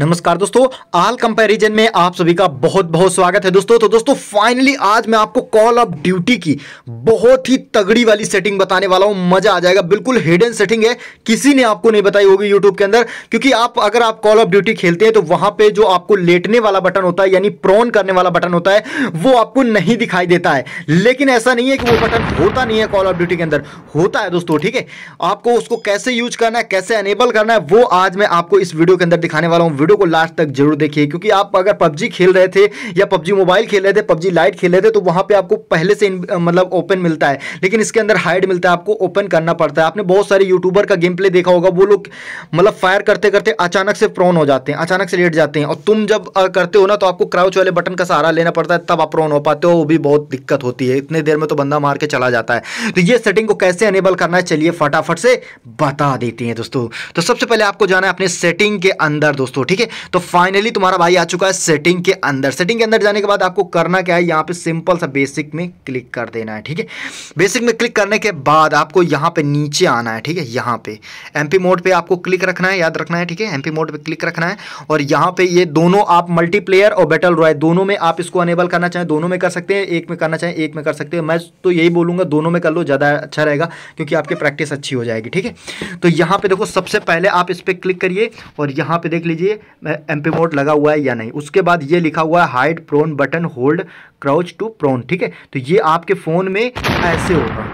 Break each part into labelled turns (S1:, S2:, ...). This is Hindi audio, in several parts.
S1: नमस्कार दोस्तों आल कंपैरिजन में आप सभी का बहुत बहुत स्वागत है दोस्तों तो दोस्तों फाइनली आज मैं आपको कॉल ऑफ ड्यूटी की बहुत ही तगड़ी वाली सेटिंग बताने वाला हूं मजा आ जाएगा बिल्कुल हिडन सेटिंग है किसी ने आपको नहीं बताई होगी यूट्यूब के अंदर क्योंकि आप अगर आप कॉल ऑफ ड्यूटी खेलते हैं तो वहां पर जो आपको लेटने वाला बटन होता है यानी प्रॉन करने वाला बटन होता है वो आपको नहीं दिखाई देता है लेकिन ऐसा नहीं है कि वो बटन होता नहीं है कॉल ऑफ ड्यूटी के अंदर होता है दोस्तों ठीक है आपको उसको कैसे यूज करना है कैसे अनेबल करना है वो आज मैं आपको इस वीडियो के अंदर दिखाने वाला हूँ वीडियो को लास्ट तक जरूर देखिए क्योंकि आप अगर पबजी खेल रहे थे या पबजी मोबाइल खेल रहे थे पबजी लाइट खेल रहे थे तो वहां पर आपको पहले से मतलब ओपन मिलता है लेकिन इसके अंदर हाइड मिलता है आपको ओपन करना पड़ता है आपने बहुत सारे यूट्यूबर का गेम प्ले देखा होगा वो लोग मतलब फायर करते करते अचानक से प्रोन हो जाते हैं अचानक से लेट जाते हैं और तुम जब करते हो ना तो आपको क्राउच वाले बटन का सहारा लेना पड़ता है तब आप प्रोन हो पाते हो वो भी बहुत दिक्कत होती है इतने देर में तो बंदा मार के चला जाता है तो ये सेटिंग को कैसे अनेबल करना है चलिए फटाफट से बता देती हैं दोस्तों तो सबसे पहले आपको जाना है अपने सेटिंग के अंदर दोस्तों ठीक है तो फाइनली तुम्हारा भाई आ चुका है सेटिंग के अंदर सेटिंग के अंदर जाने के बाद आपको करना क्या है यहाँ पे सिंपल सा बेसिक में क्लिक कर देना है ठीक है बेसिक में क्लिक करने के बाद आपको यहाँ पे नीचे आना है ठीक है यहाँ पे एमपी मोड पे आपको क्लिक रखना है याद रखना है ठीक है एमपी मोड पे क्लिक रखना है और यहाँ पे ये दोनों आप मल्टीप्लेयर और बैटल रॉय दोनों में आप इसको अनेबल करना चाहें दोनों में कर सकते हैं एक में करना चाहें एक में कर सकते हैं मैं तो यही बोलूंगा दोनों में कर लो ज़्यादा अच्छा रहेगा क्योंकि आपकी प्रैक्टिस अच्छी हो जाएगी ठीक है तो यहाँ पे देखो सबसे पहले आप इस पर क्लिक करिए और यहाँ पे देख लीजिए एम मोड लगा हुआ है या नहीं उसके बाद ये लिखा हुआ है height prone button hold crouch to prone ठीक है तो ये आपके फ़ोन में ऐसे होगा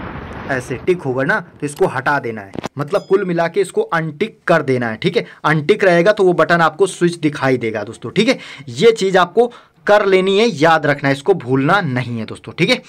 S1: ऐसे टिक होगा ना तो इसको हटा देना है मतलब कुल मिला के इसको अनटिक कर देना है ठीक है अनटिक रहेगा तो वो बटन आपको स्विच दिखाई देगा दोस्तों ठीक है ये चीज़ आपको कर लेनी है याद रखना है इसको भूलना नहीं है दोस्तों ठीक है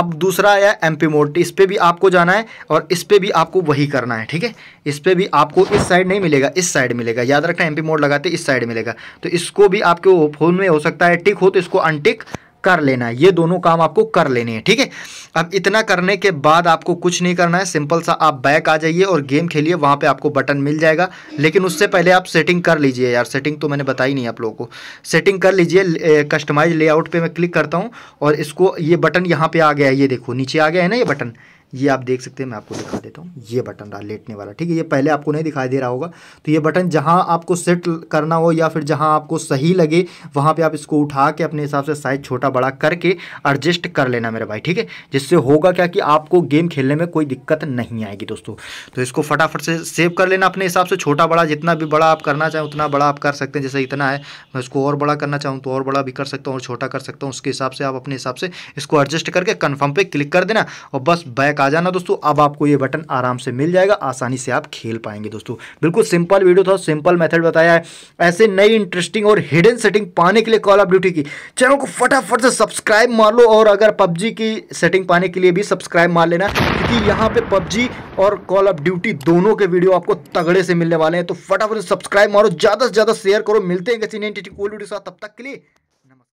S1: अब दूसरा आया एम पी मोड इस पर भी आपको जाना है और इस पर भी आपको वही करना है ठीक है इस पर भी आपको इस साइड नहीं मिलेगा इस साइड मिलेगा याद रखना एम पी मोड लगाते इस साइड मिलेगा तो इसको भी आपके फ़ोन में हो सकता है टिक हो तो इसको अनटिक कर लेना है ये दोनों काम आपको कर लेने हैं ठीक है अब इतना करने के बाद आपको कुछ नहीं करना है सिंपल सा आप बैक आ जाइए और गेम खेलिए वहाँ पे आपको बटन मिल जाएगा लेकिन उससे पहले आप सेटिंग कर लीजिए यार सेटिंग तो मैंने बताई नहीं आप लोगों को सेटिंग कर लीजिए कस्टमाइज लेआउट पर मैं क्लिक करता हूँ और इसको ये बटन यहाँ पर आ गया है ये देखो नीचे आ गया है ना ये बटन ये आप देख सकते हैं मैं आपको दिखा देता हूँ ये बटन रहा लेटने वाला ठीक है ये पहले आपको नहीं दिखाई दे रहा होगा तो ये बटन जहाँ आपको सेट करना हो या फिर जहाँ आपको सही लगे वहाँ पे आप इसको उठा के अपने हिसाब से साइज छोटा बड़ा करके एडजस्ट कर लेना मेरे भाई ठीक है जिससे होगा क्या कि आपको गेम खेलने में कोई दिक्कत नहीं आएगी दोस्तों तो इसको फटाफट से सेव कर लेना अपने हिसाब से छोटा बड़ा जितना भी बड़ा आप करना चाहें उतना बड़ा आप कर सकते हैं जैसे इतना है मैं इसको और बड़ा करना चाहूँ तो और बड़ा भी कर सकता हूँ और छोटा कर सकता हूँ उसके हिसाब से आप अपने हिसाब से इसको एडजस्ट करके कन्फर्म पर क्लिक कर देना और बस बैक आ जाना दोस्तों अब आपको ये बटन आराम से मिल जाएगा आसानी से आप खेल पाएंगे दोस्तों बिल्कुल सिंपल वीडियो था सिंपल मेथड बताया है ऐसे नई इंटरेस्टिंग और हिडन सेटिंग पाने के लिए कॉल ऑफ ड्यूटी की चैनल को फटाफट से सब्सक्राइब मार लो और अगर पबजी की सेटिंग पाने के लिए भी सब्सक्राइब मार लेना क्योंकि यहाँ पे पबजी और कॉल ऑफ ड्यूटी दोनों के वीडियो आपको तगड़े से मिलने वाले हैं तो फटाफट से सब्सक्राइब मारो ज़्यादा से ज़्यादा शेयर करो मिलते हैं किसी नई इंटरेस्टिंग कॉल ड्यूटी के साथ तब तक के लिए